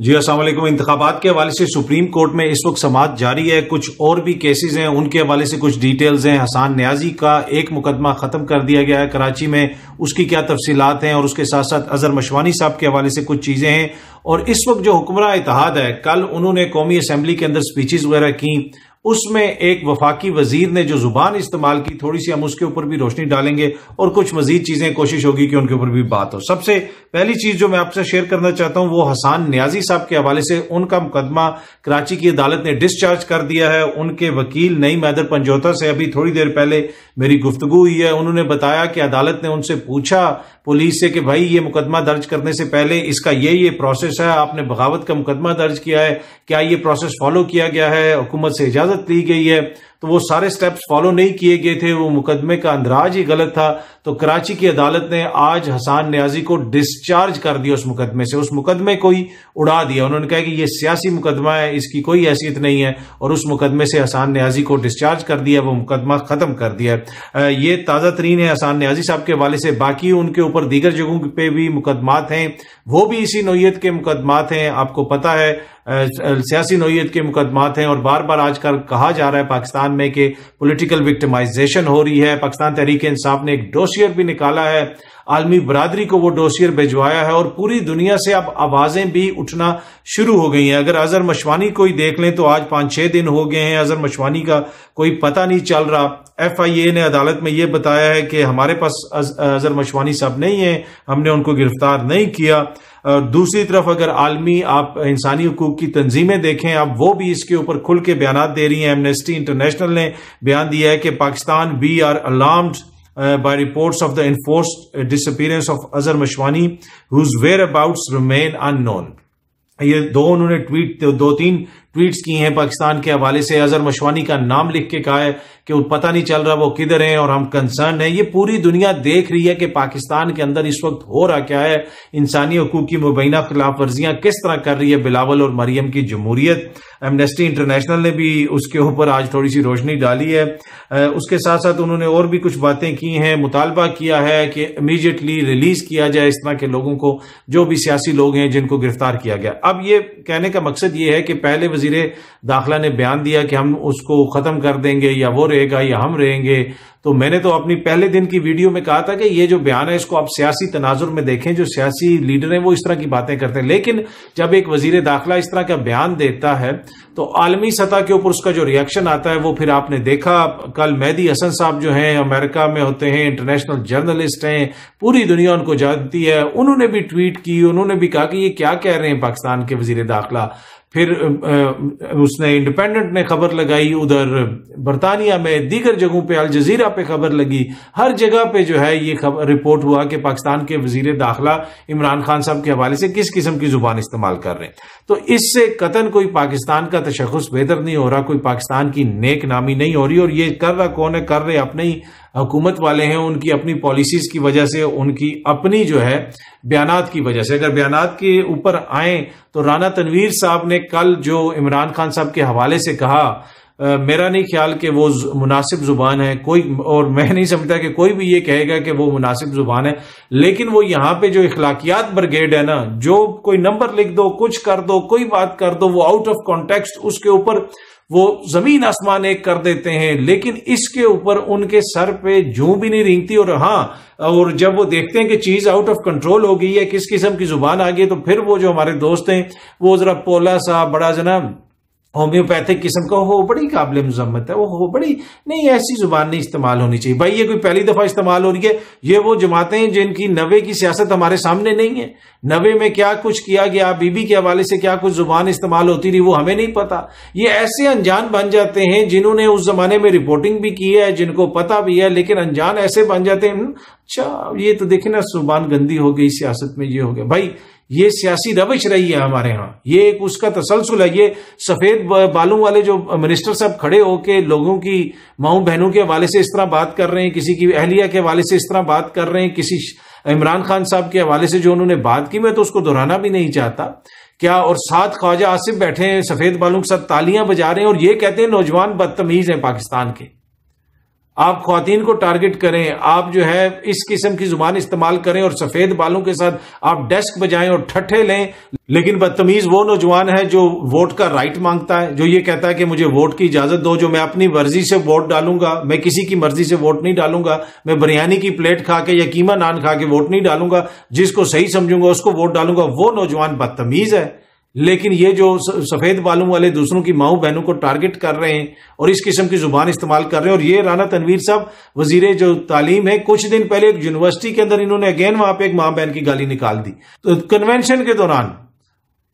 जी असल इंतबात के हवाले से सुप्रीम कोर्ट में इस वक्त समाज जारी है कुछ और भी केसेज हैं उनके हवाले से कुछ डिटेल्स हैं हसान न्याजी का एक मुकदमा ख़त्म कर दिया गया है कराची में उसकी क्या तफसीलात हैं और उसके साथ साथ अजहर मशवानी साहब के हवाले से कुछ चीज़ें हैं और इस वक्त जो हुक्मरान इतिहाद है कल उन्होंने कौमी असम्बली के अंदर स्पीचेज वगैरह की उसमें एक वफाकी वजीर ने जो जुबान इस्तेमाल की थोड़ी सी हम उसके ऊपर भी रोशनी डालेंगे और कुछ मजीद चीजें कोशिश होगी कि उनके ऊपर भी बात हो सबसे पहली चीज जो मैं आपसे शेयर करना चाहता हूं वो हसान न्याजी साहब के हवाले से उनका मुकदमा कराची की अदालत ने डिस्चार्ज कर दिया है उनके वकील नई मैदर पंजौता से अभी थोड़ी देर पहले मेरी गुफ्तगु हुई है उन्होंने बताया कि अदालत ने उनसे पूछा पुलिस से कि भाई ये मुकदमा दर्ज करने से पहले इसका ये ये प्रोसेस है आपने बगावत का मुकदमा दर्ज किया है क्या ये प्रोसेस फॉलो किया गया है हुकूमत से इजाजत ली गई है तो वो सारे स्टेप्स फॉलो नहीं किए गए थे वो मुकदमे का अंदराज ही गलत था तो कराची की अदालत ने आज हसान न्याजी को डिस्चार्ज कर दिया उस मुकदमे से उस मुकदमे को ही उड़ा दिया उन्होंने कहा कि ये सियासी मुकदमा है इसकी कोई हैसियत नहीं है और उस मुकदमे से हसान न्याजी को डिस्चार्ज कर दिया वो मुकदमा खत्म कर दिया ये ताज़ा तरीन है हसान न्याजी साहब के वाले से बाकी उनके ऊपर दीगर जगहों पर भी मुकदमात हैं वो भी इसी नोयत के मुकदमात हैं आपको पता है सियासी नोयत के मुकदमात हैं और बार बार आजकल कहा जा रहा है पाकिस्तान में कि पॉलिटिकल विक्टिमाइजेशन हो रही है पाकिस्तान तहरीक इंसाफ ने एक डोशियर भी निकाला है आलमी बरदरी को वो डोसियर भिजवाया है और पूरी दुनिया से अब आवाज़ें भी उठना शुरू हो गई हैं अगर अजहर मशवानी को ही देख लें तो आज पांच छह दिन हो गए हैं अजहर मशवानी का कोई पता नहीं चल रहा एफ आई ए ने अदालत में यह बताया है कि हमारे पास अजहर मशवानी साहब नहीं है हमने उनको गिरफ्तार नहीं किया और दूसरी तरफ अगर आलमी आप इंसानी हकूक की तंजीमें देखें आप वो भी इसके ऊपर खुल के बयान दे रही हैं एमनेस्टी इंटरनेशनल ने बयान दिया है कि Pakistan we are alarmed Uh, by reports of the enforced uh, disappearance of Azhar Mashwani, whose whereabouts remain unknown. ये दो उन्होंने ट्वीट दो तीन ट्वीट्स की हैं पाकिस्तान के हवाले से अजहर मशवानी का नाम लिख के कहा है कि पता नहीं चल रहा वो किधर हैं और हम कंसर्न हैं ये पूरी दुनिया देख रही है कि पाकिस्तान के अंदर इस वक्त हो रहा क्या है इंसानी हकूक की मुबैना खिलाफ वर्जियां किस तरह कर रही है बिलावल और मरियम की जमहूरियत एमनेस्टी इंटरनेशनल ने भी उसके ऊपर आज थोड़ी सी रोशनी डाली है उसके साथ साथ उन्होंने और भी कुछ बातें की हैं मुतालबा किया है कि इमीजिएटली रिलीज किया जाए इस तरह के लोगों को जो भी सियासी लोग हैं जिनको गिरफ्तार किया गया अब ये कहने का मकसद ये है कि पहले वजीर दाखिला ने बयान दिया कि हम उसको ख़त्म कर देंगे या वो रहेगा या हम रहेंगे तो मैंने तो अपनी पहले दिन की वीडियो में कहा था कि ये जो बयान है इसको आप सियासी तनाजुर में देखें जो सियासी लीडर हैं वो इस तरह की बातें करते हैं लेकिन जब एक वजीर दाखिला इस तरह का बयान देता है तो आलमी सतह के ऊपर उसका जो रिएक्शन आता है वो फिर आपने देखा कल मैदी हसन साहब जो हैं अमेरिका में होते हैं इंटरनेशनल जर्नलिस्ट हैं पूरी दुनिया उनको जानती है उन्होंने भी ट्वीट की उन्होंने भी कहा कि ये क्या कह रहे हैं पाकिस्तान के वजीर दाखिला फिर उसने इंडिपेंडेंट ने खबर लगाई उधर बरतानिया में दीगर जगहों पे अल जजीरा पे खबर लगी हर जगह पे जो है ये खबर रिपोर्ट हुआ कि पाकिस्तान के वजीर दाखिला इमरान खान साहब के हवाले से किस किस्म की जुबान इस्तेमाल कर रहे हैं तो इससे कतन कोई पाकिस्तान का तशखस बेहतर नहीं हो रहा कोई पाकिस्तान की नेक नामी नहीं हो रही और ये कर रहा कौन है कर रहे अपने ही हुकूमत वाले हैं उनकी अपनी पॉलिसीज की वजह से उनकी अपनी जो है बयान की वजह से अगर बयान के ऊपर आए तो राना तनवीर साहब ने कल जो इमरान खान साहब के हवाले से कहा आ, मेरा नहीं ख्याल कि वो मुनासिब ज़ुबान है कोई और मैं नहीं समझता कि कोई भी ये कहेगा कि वो मुनासिब ज़ुबान है लेकिन वो यहाँ पे जो इखलाकियात ब्रिगेड है ना जो कोई नंबर लिख दो कुछ कर दो कोई बात कर दो वो आउट ऑफ कॉन्टेक्स्ट उसके ऊपर वो जमीन आसमान एक कर देते हैं लेकिन इसके ऊपर उनके सर पे जू भी नहीं रिंगती और हाँ और जब वो देखते हैं कि चीज आउट ऑफ कंट्रोल हो गई है किस किस्म की जुबान आ गई तो फिर वो जो हमारे दोस्त हैं वो जरा पोला सा बड़ा जना होम्योपैथिक किस्म का हो बड़ी काबिल मजम्मत है वो हो बड़ी नहीं ऐसी जुबान नहीं इस्तेमाल होनी चाहिए भाई ये कोई पहली दफा इस्तेमाल हो रही है ये वो जमातें हैं जिनकी नवे की सियासत हमारे सामने नहीं है नवे में क्या कुछ किया गया बीबी के हवाले से क्या कुछ जुबान इस्तेमाल होती रही वो हमें नहीं पता ये ऐसे अनजान बन जाते हैं जिन्होंने उस जमाने में रिपोर्टिंग भी की है जिनको पता भी है लेकिन अनजान ऐसे बन जाते हैं हम्म, अच्छा ये तो देखे ना जुबान गंदी हो गई सियासत में ये हो गया भाई ये सियासी रविश रही है हमारे यहाँ ये एक उसका तसलसल है ये सफेद बालों वाले जो मिनिस्टर साहब खड़े होके लोगों की माओ बहनों के हवाले से इस तरह बात कर रहे हैं किसी की अहलिया के हवाले से इस तरह बात कर रहे हैं किसी इमरान खान साहब के हवाले से जो उन्होंने बात की मैं तो उसको दोहराना भी नहीं चाहता क्या और साथ ख्वाजा आसिफ बैठे हैं सफेद बालों के साथ तालियां बजा रहे हैं और ये कहते हैं नौजवान बदतमीज हैं पाकिस्तान के आप खातन को टारगेट करें आप जो है इस किस्म की जुबान इस्तेमाल करें और सफेद बालों के साथ आप डेस्क बजाएं और ठट्ठे लें लेकिन बदतमीज वो नौजवान है जो वोट का राइट मांगता है जो ये कहता है कि मुझे वोट की इजाजत दो जो मैं अपनी मर्जी से वोट डालूंगा मैं किसी की मर्जी से वोट नहीं डालूंगा मैं बिरयानी की प्लेट खा के या कीमा नान खा के वोट नहीं डालूंगा जिसको सही समझूंगा उसको वोट डालूंगा वो नौजवान बदतमीज है लेकिन ये जो सफ़ेद बालों वाले दूसरों की माओ बहनों को टारगेट कर रहे हैं और इस किस्म की ज़ुबान इस्तेमाल कर रहे हैं और ये राना तनवीर साहब वजीर जो तालीम है कुछ दिन पहले यूनिवर्सिटी के अंदर इन्होंने अगेन वहां पे एक माँ बहन की गाली निकाल दी तो कन्वेंशन के दौरान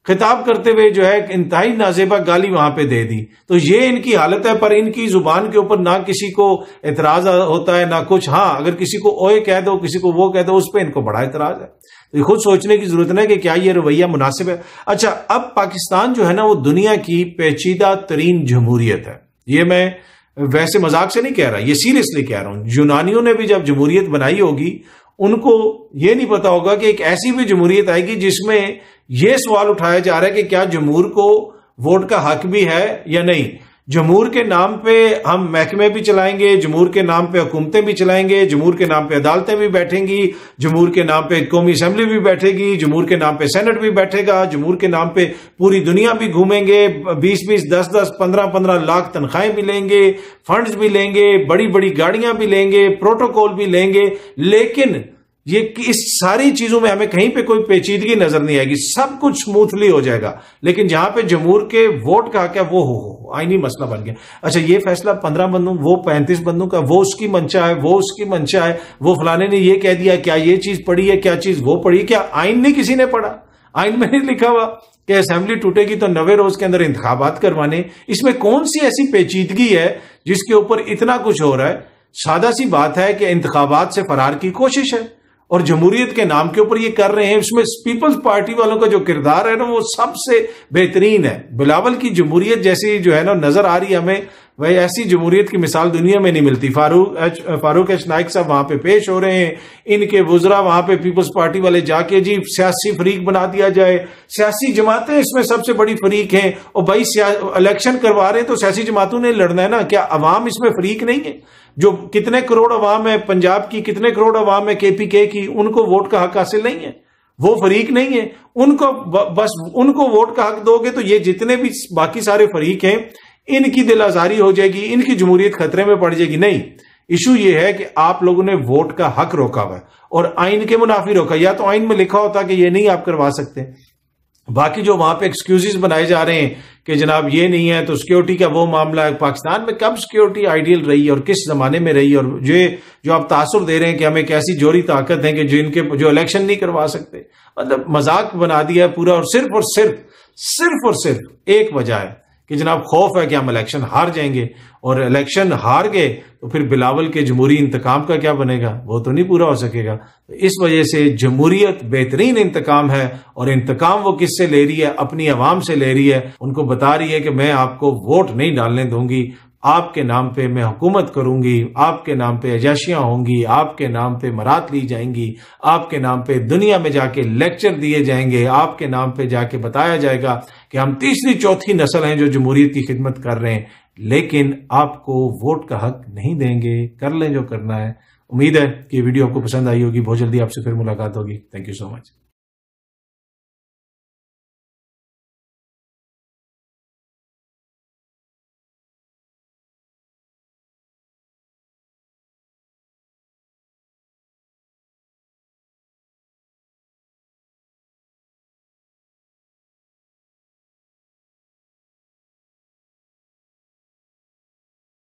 खिताब करते हुए जो है इंतहाई नाजेबा गाली वहां पे दे दी तो ये इनकी हालत है पर इनकी जुबान के ऊपर ना किसी को एतराज होता है ना कुछ हाँ अगर किसी को ओए कह दो किसी को वो कह दो उस पर इनको बड़ा एतराज है तो खुद सोचने की जरूरत नहीं कि क्या ये रवैया मुनासिब है अच्छा अब पाकिस्तान जो है ना वो दुनिया की पेचीदा तरीन जमहूरियत है ये मैं वैसे मजाक से नहीं कह रहा ये सीरियसली कह रहा हूं यूनानियों ने भी जब जमहूरियत बनाई होगी उनको ये नहीं पता होगा कि एक ऐसी भी जमहूरियत आएगी जिसमें यह सवाल उठाया जा रहा है कि क्या जमहूर को वोट का हक भी है या नहीं जमूर के नाम पे हम महकमे भी चलाएंगे जमूर के नाम पे हुकूमतें भी चलाएंगे जमूर के नाम पे अदालतें भी बैठेंगी जमूर के नाम पे कौमी असम्बली भी बैठेगी जमूर के नाम पे सेनेट भी बैठेगा जमूर के नाम पे पूरी दुनिया भी घूमेंगे बीस बीस दस दस पंद्रह पंद्रह लाख तनख्वाहें भी लेंगे फंड भी लेंगे बड़ी बड़ी गाड़ियां भी लेंगे प्रोटोकॉल भी लेंगे लेकिन ये कि इस सारी चीजों में हमें कहीं पे कोई पेचीदगी नजर नहीं आएगी सब कुछ स्मूथली हो जाएगा लेकिन जहां पे जमूर के वोट का क्या वो हो, हो आईनी मसला बन गया अच्छा ये फैसला पंद्रह बंदू वो पैंतीस बंदू का वो उसकी मंशा है वो उसकी मंशा है वो फलाने ने ये कह दिया क्या ये चीज पढ़ी है क्या चीज वो पढ़ी क्या आइन नहीं किसी ने पढ़ा आइन में नहीं लिखा हुआ कि असेंबली टूटेगी तो नवे रोज के अंदर इंतबात करवाने इसमें कौन सी ऐसी पेचीदगी है जिसके ऊपर इतना कुछ हो रहा है सादा सी बात है कि इंतबात से फरार की कोशिश है और जमहूरियत के नाम के ऊपर ये कर रहे हैं इसमें पीपल्स पार्टी वालों का जो किरदार है ना वो सबसे बेहतरीन है बिलावल की जमहूरियत जैसी जो है ना नजर आ रही है हमें वह ऐसी जमहूरियत की मिसाल दुनिया में नहीं मिलती फारूक एच फारूक एच नाइक साहब वहां पे पेश हो रहे हैं इनके वजरा वहां पे पीपल्स पार्टी वाले जाके जी सियासी फरीक बना दिया जाए सियासी जमातें इसमें सबसे बड़ी फरीक हैं और भाई इलेक्शन करवा रहे हैं तो सियासी जमातों ने लड़ना है ना क्या अवाम इसमें फरीक नहीं है जो कितने करोड़ अवाम है पंजाब की कितने करोड़ अवाम है केपीके की उनको वोट का हक हासिल नहीं है वो फरीक नहीं है उनको बस उनको वोट का हक दोगे तो ये जितने भी बाकी सारे फरीक हैं इनकी दिल आजारी हो जाएगी इनकी जमहूरियत खतरे में पड़ जाएगी नहीं इशू ये है कि आप लोगों ने वोट का हक रोका हुआ है और आइन के मुनाफी रोका या तो आइन में लिखा होता कि ये नहीं आप करवा सकते बाकी जो वहां पे एक्सक्यूजेज बनाए जा रहे हैं कि जनाब ये नहीं है तो सिक्योरिटी का वो मामला है पाकिस्तान में कब सिक्योरिटी आइडियल रही और किस जमाने में रही और ये जो आप तासर दे रहे हैं कि हम एक ऐसी जोरी ताकत है कि जो इनके जो इलेक्शन नहीं करवा सकते मतलब मजाक बना दिया है पूरा और सिर्फ और सिर्फ सिर्फ और सिर्फ एक वजह है कि जनाब खौफ है कि हम इलेक्शन हार जाएंगे और इलेक्शन हार गए तो फिर बिलावल के जमहूरी इंतकाम का क्या बनेगा वो तो नहीं पूरा हो सकेगा तो इस वजह से जमहूरियत बेहतरीन इंतकाम है और इंतकाम वो किससे ले रही है अपनी आवाम से ले रही है उनको बता रही है कि मैं आपको वोट नहीं डालने दूंगी आपके नाम पे मैं हुकूमत करूंगी आपके नाम पे अजाशियां होंगी आपके नाम पे मरात ली जाएंगी आपके नाम पे दुनिया में जाके लेक्चर दिए जाएंगे आपके नाम पे जाके बताया जाएगा कि हम तीसरी चौथी नस्ल हैं जो जमहूरीत की खिदमत कर रहे हैं लेकिन आपको वोट का हक नहीं देंगे कर लें जो करना है उम्मीद है कि वीडियो आपको पसंद आई होगी बहुत जल्दी आपसे फिर मुलाकात होगी थैंक यू सो मच